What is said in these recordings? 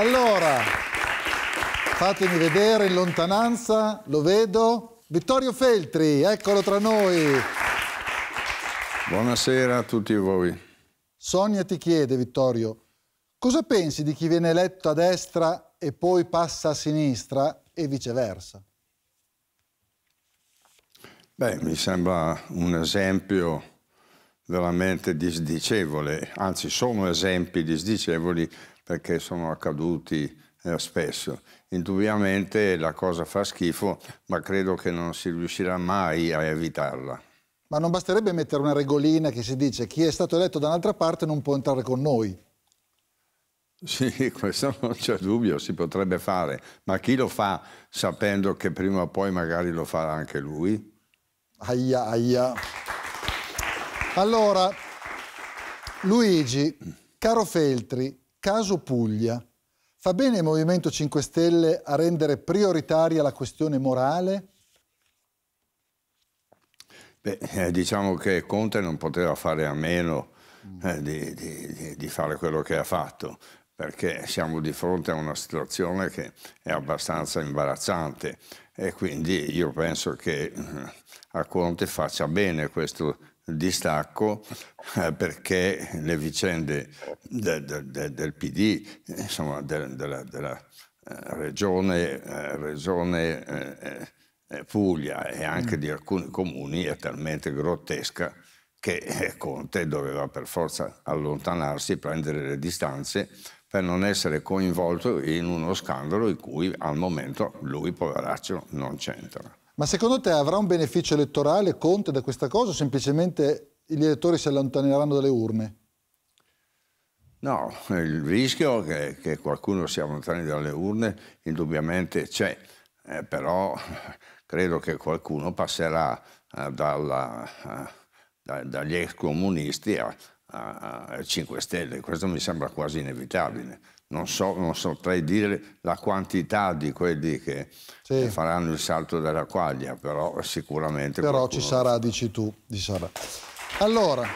Allora, fatemi vedere in lontananza, lo vedo. Vittorio Feltri, eccolo tra noi. Buonasera a tutti voi. Sonia ti chiede, Vittorio, cosa pensi di chi viene eletto a destra e poi passa a sinistra e viceversa? Beh, mi sembra un esempio veramente disdicevole, anzi sono esempi disdicevoli perché sono accaduti eh, spesso. Indubbiamente la cosa fa schifo, ma credo che non si riuscirà mai a evitarla. Ma non basterebbe mettere una regolina che si dice chi è stato eletto da un'altra parte non può entrare con noi? Sì, questo non c'è dubbio, si potrebbe fare, ma chi lo fa sapendo che prima o poi magari lo farà anche lui? Aia, aia. Allora, Luigi, caro Feltri, caso Puglia. Fa bene il Movimento 5 Stelle a rendere prioritaria la questione morale? Beh, eh, diciamo che Conte non poteva fare a meno eh, di, di, di fare quello che ha fatto, perché siamo di fronte a una situazione che è abbastanza imbarazzante e quindi io penso che eh, a Conte faccia bene questo distacco eh, perché le vicende de, de, de, del PD, insomma della, della eh, regione, eh, regione Puglia e anche mm. di alcuni comuni è talmente grottesca che Conte doveva per forza allontanarsi, prendere le distanze per non essere coinvolto in uno scandalo in cui al momento lui, poveraccio, non c'entra. Ma secondo te avrà un beneficio elettorale Conte da questa cosa o semplicemente gli elettori si allontaneranno dalle urne? No, il rischio che, che qualcuno si allontani dalle urne indubbiamente c'è, eh, però credo che qualcuno passerà eh, dalla, eh, da, dagli ex comunisti a, a 5 Stelle, questo mi sembra quasi inevitabile. Non, so, non saprei dire la quantità di quelli che, sì. faranno il salto della quaglia, però sicuramente... Però qualcuno... ci sarà, dici tu, ci sarà. Allora,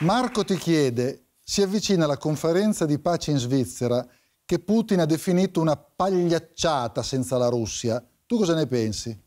Marco ti chiede, si avvicina la conferenza di pace in Svizzera che Putin ha definito una pagliacciata senza la Russia. Tu cosa ne pensi?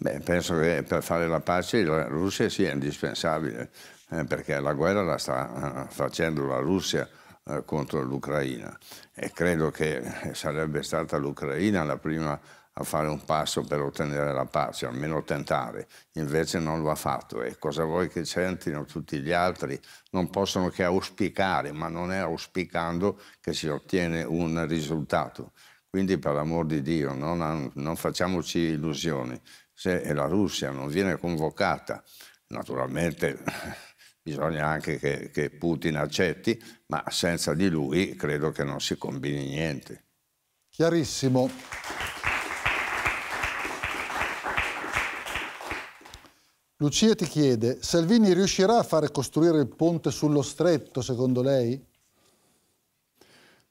Beh, penso che per fare la pace la Russia sia indispensabile, eh, perché la guerra la sta eh, facendo la Russia eh, contro l'Ucraina e credo che eh, sarebbe stata l'Ucraina la prima a fare un passo per ottenere la pace, almeno tentare, invece non lo ha fatto e cosa vuoi che sentino tutti gli altri? Non possono che auspicare, ma non è auspicando che si ottiene un risultato. Quindi per l'amor di Dio non, non facciamoci illusioni, se la Russia non viene convocata, naturalmente bisogna anche che, che, Putin accetti, ma senza di lui credo che non si combini niente. Chiarissimo. Lucia ti chiede, Salvini riuscirà a fare costruire il ponte sullo stretto, secondo lei?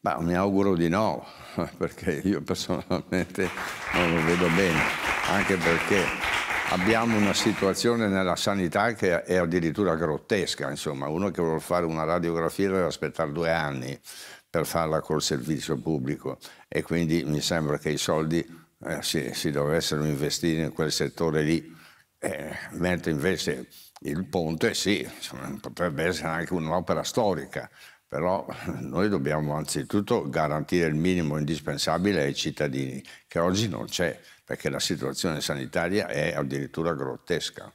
Ma mi auguro di no, perché io personalmente non lo vedo bene anche perché abbiamo una situazione nella sanità che è addirittura grottesca, insomma, uno che vuole fare una radiografia deve aspettare due anni per farla col servizio pubblico e quindi mi sembra che i soldi eh, si, si, dovessero investire in quel settore lì, eh, mentre invece il ponte sì, insomma, potrebbe essere anche un'opera storica, però noi dobbiamo anzitutto garantire il minimo indispensabile ai cittadini, che oggi non c'è, perché la situazione sanitaria è addirittura grottesca.